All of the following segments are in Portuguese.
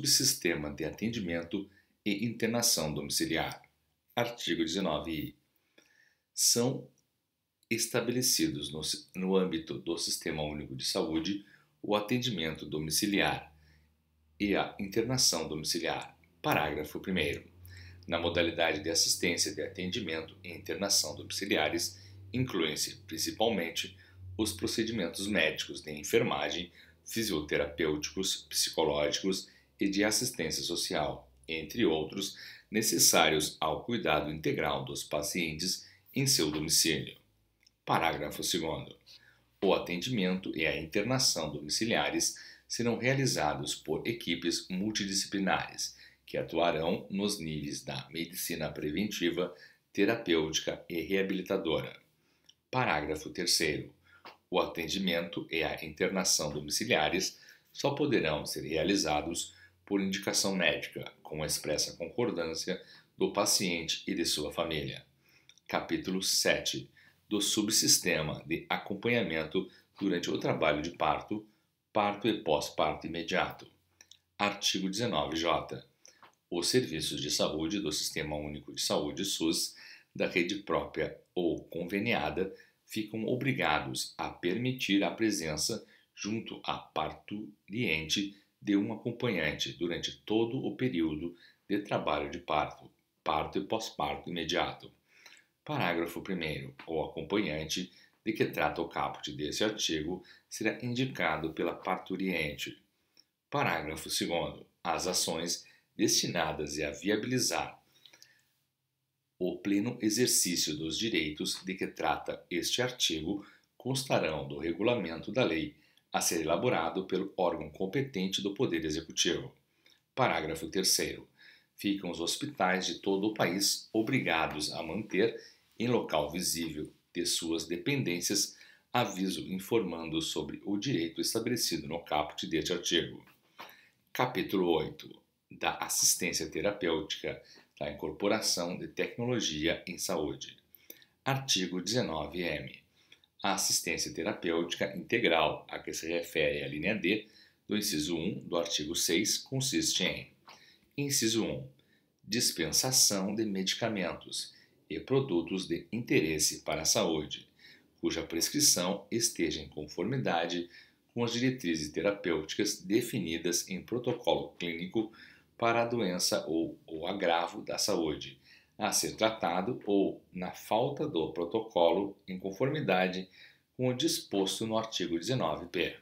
subsistema de atendimento e internação domiciliar. Artigo 19i. São estabelecidos no, no âmbito do Sistema Único de Saúde o atendimento domiciliar e a internação domiciliar. Parágrafo 1. Na modalidade de assistência de atendimento e internação domiciliares, incluem-se principalmente os procedimentos médicos de enfermagem, fisioterapêuticos, psicológicos e de assistência social, entre outros, necessários ao cuidado integral dos pacientes em seu domicílio. Parágrafo 2. O atendimento e a internação domiciliares serão realizados por equipes multidisciplinares, que atuarão nos níveis da medicina preventiva, terapêutica e reabilitadora. Parágrafo 3. O atendimento e a internação domiciliares só poderão ser realizados por indicação médica, com expressa concordância do paciente e de sua família. Capítulo 7 do subsistema de acompanhamento durante o trabalho de parto, parto e pós-parto imediato. Artigo 19J. Os serviços de saúde do Sistema Único de Saúde SUS da rede própria ou conveniada ficam obrigados a permitir a presença junto a parturiente de um acompanhante durante todo o período de trabalho de parto, parto e pós-parto imediato. Parágrafo 1. O acompanhante de que trata o caput deste artigo será indicado pela parturiente. Parágrafo 2. As ações destinadas a viabilizar o pleno exercício dos direitos de que trata este artigo constarão do regulamento da Lei a ser elaborado pelo órgão competente do Poder Executivo. Parágrafo 3. Ficam os hospitais de todo o país obrigados a manter, em local visível de suas dependências, aviso informando sobre o direito estabelecido no caput deste artigo. Capítulo 8. Da assistência terapêutica da incorporação de tecnologia em saúde. Artigo 19-M a assistência terapêutica integral, a que se refere a linha D do inciso 1 do artigo 6, consiste em: inciso 1, dispensação de medicamentos e produtos de interesse para a saúde, cuja prescrição esteja em conformidade com as diretrizes terapêuticas definidas em protocolo clínico para a doença ou o agravo da saúde a ser tratado ou na falta do protocolo em conformidade com o disposto no artigo 19b.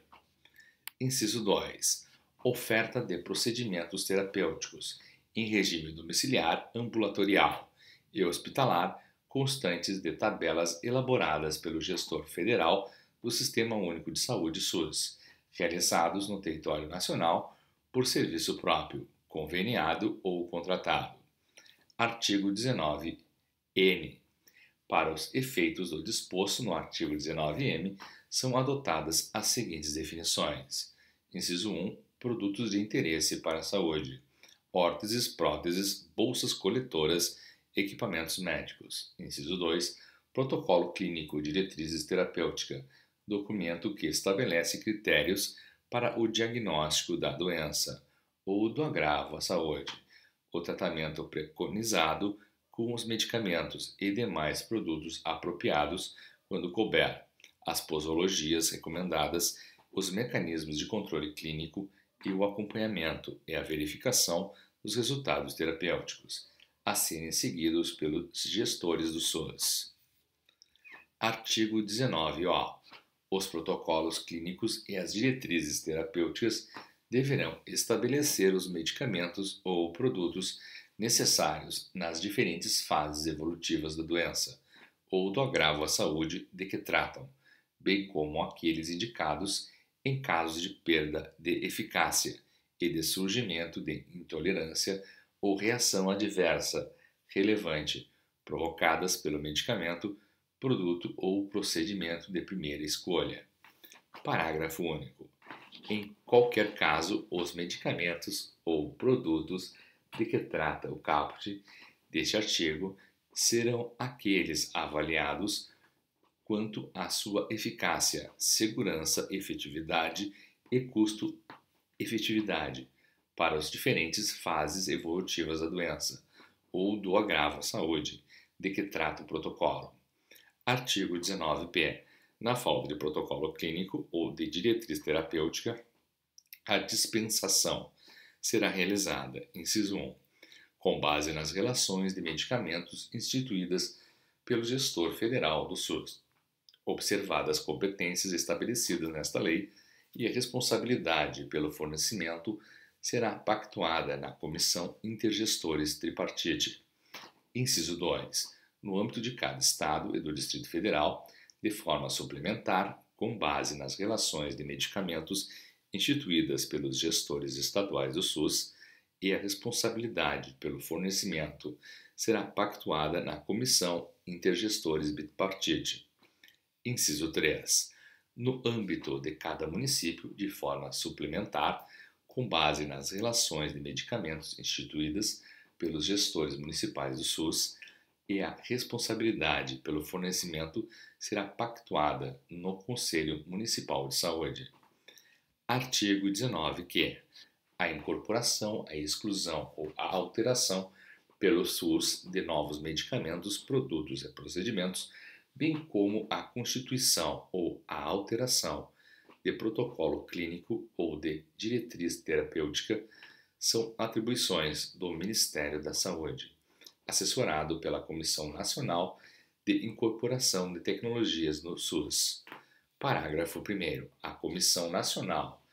Inciso 2. Oferta de procedimentos terapêuticos em regime domiciliar, ambulatorial e hospitalar constantes de tabelas elaboradas pelo gestor federal do Sistema Único de Saúde SUS, realizados no território nacional por serviço próprio, conveniado ou contratado artigo 19-M. Para os efeitos do disposto no artigo 19-M, são adotadas as seguintes definições: inciso 1, produtos de interesse para a saúde, órteses, próteses, bolsas coletoras, equipamentos médicos. Inciso 2, protocolo clínico, diretrizes terapêutica, documento que estabelece critérios para o diagnóstico da doença ou do agravo à saúde o tratamento preconizado com os medicamentos e demais produtos apropriados quando couber, as posologias recomendadas, os mecanismos de controle clínico e o acompanhamento e a verificação dos resultados terapêuticos, a serem seguidos pelos gestores do SUS. Artigo 19-O. Os protocolos clínicos e as diretrizes terapêuticas deverão estabelecer os medicamentos ou produtos necessários nas diferentes fases evolutivas da doença ou do agravo à saúde de que tratam, bem como aqueles indicados em casos de perda de eficácia e de surgimento de intolerância ou reação adversa relevante provocadas pelo medicamento, produto ou procedimento de primeira escolha. Parágrafo único em qualquer caso, os medicamentos ou produtos de que trata o caput deste artigo serão aqueles avaliados quanto à sua eficácia, segurança, efetividade e custo-efetividade para as diferentes fases evolutivas da doença ou do agravo à saúde de que trata o protocolo. Artigo 19-P na falta de protocolo clínico ou de diretriz terapêutica, a dispensação será realizada, inciso 1, com base nas relações de medicamentos instituídas pelo gestor federal do SUS, observadas as competências estabelecidas nesta lei e a responsabilidade pelo fornecimento será pactuada na Comissão Intergestores Tripartite. Inciso 2. No âmbito de cada Estado e do Distrito Federal, de forma suplementar com base nas relações de medicamentos instituídas pelos gestores estaduais do SUS e a responsabilidade pelo fornecimento será pactuada na Comissão Intergestores Bipartite. Inciso 3. No âmbito de cada município, de forma suplementar, com base nas relações de medicamentos instituídas pelos gestores municipais do SUS e a responsabilidade pelo fornecimento será pactuada no Conselho Municipal de Saúde. Artigo 19 que é a incorporação, a exclusão ou a alteração pelo SUS de novos medicamentos, produtos e procedimentos, bem como a constituição ou a alteração de protocolo clínico ou de diretriz terapêutica, são atribuições do Ministério da Saúde assessorado pela Comissão Nacional de Incorporação de Tecnologias no SUS. Parágrafo 1. A Comissão Nacional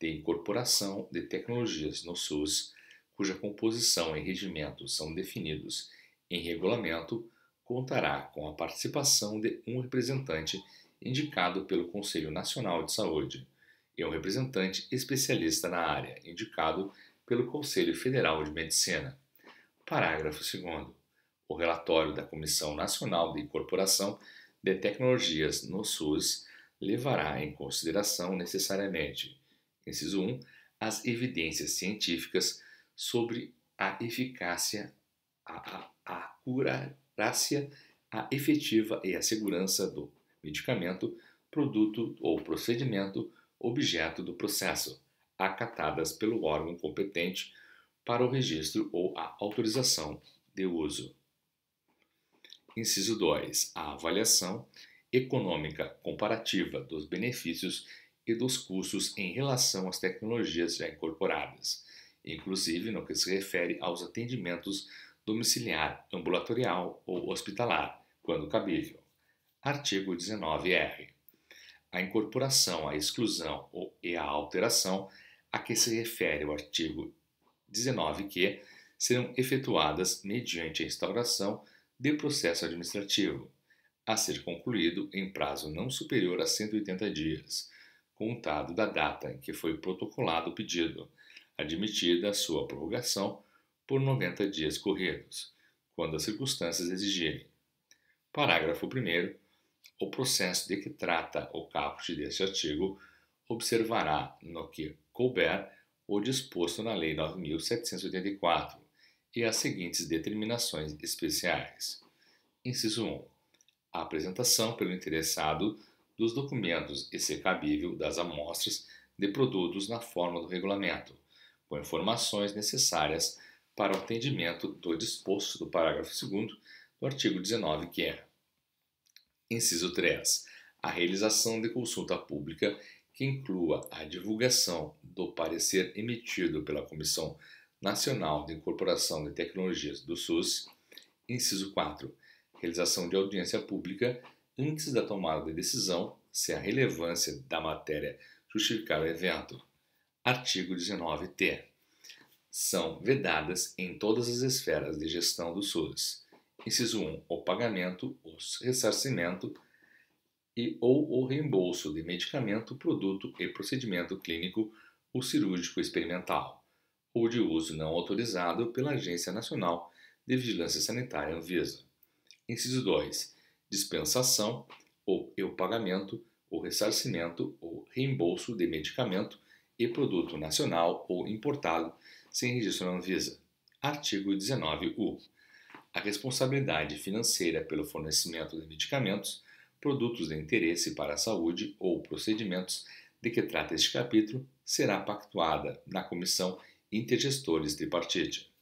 de Incorporação de Tecnologias no SUS, cuja composição e regimento são definidos em regulamento, contará com a participação de um representante indicado pelo Conselho Nacional de Saúde e um representante especialista na área, indicado pelo Conselho Federal de Medicina. Parágrafo 2. O relatório da Comissão Nacional de Incorporação de Tecnologias no SUS levará em consideração necessariamente, inciso 1, as evidências científicas sobre a eficácia, a, a, a efetiva e a segurança do medicamento, produto ou procedimento objeto do processo, acatadas pelo órgão competente para o registro ou a autorização de uso. Inciso 2. A avaliação econômica comparativa dos benefícios e dos custos em relação às tecnologias já incorporadas, inclusive no que se refere aos atendimentos domiciliar, ambulatorial ou hospitalar, quando cabível. Artigo 19-R. A incorporação, a exclusão ou e a alteração a que se refere o artigo 19 que serão efetuadas mediante a instauração de processo administrativo, a ser concluído em prazo não superior a 180 dias, contado da data em que foi protocolado o pedido, admitida a sua prorrogação por 90 dias corridos, quando as circunstâncias exigirem. Parágrafo 1. O processo de que trata o caput deste artigo observará, no que couber, o disposto na Lei 9.784 e as seguintes determinações especiais. Inciso 1. A apresentação pelo interessado dos documentos e, se cabível, das amostras de produtos na forma do regulamento, com informações necessárias para o atendimento do disposto do parágrafo 2 do artigo 19, que é. Inciso 3. A realização de consulta pública que inclua a divulgação do parecer emitido pela Comissão Nacional de Incorporação de Tecnologias do SUS, inciso 4, realização de audiência pública antes da tomada de decisão, se a relevância da matéria justificar o evento. Artigo 19-T. São vedadas em todas as esferas de gestão do SUS. Inciso 1. O pagamento, o ressarcimento e ou o reembolso de medicamento, produto e procedimento clínico ou cirúrgico experimental, ou de uso não autorizado pela Agência Nacional de Vigilância Sanitária Anvisa. Inciso 2. Dispensação ou o pagamento ou ressarcimento ou reembolso de medicamento e produto nacional ou importado sem registro na Anvisa. Artigo 19-U. A responsabilidade financeira pelo fornecimento de medicamentos produtos de interesse para a saúde ou procedimentos de que trata este capítulo será pactuada na Comissão Intergestores Tripartite.